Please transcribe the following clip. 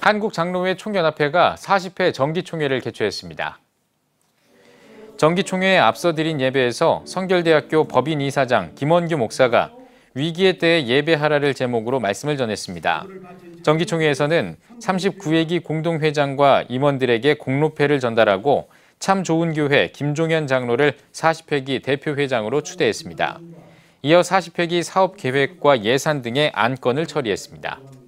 한국장로회 총연합회가 40회 정기총회를 개최했습니다. 정기총회에 앞서 드린 예배에서 성결대학교 법인 이사장 김원규 목사가 위기의 때에 예배하라를 제목으로 말씀을 전했습니다. 정기총회에서는 39회기 공동회장과 임원들에게 공로패를 전달하고 참 좋은 교회 김종현 장로를 40회기 대표회장으로 추대했습니다. 이어 40회기 사업 계획과 예산 등의 안건을 처리했습니다.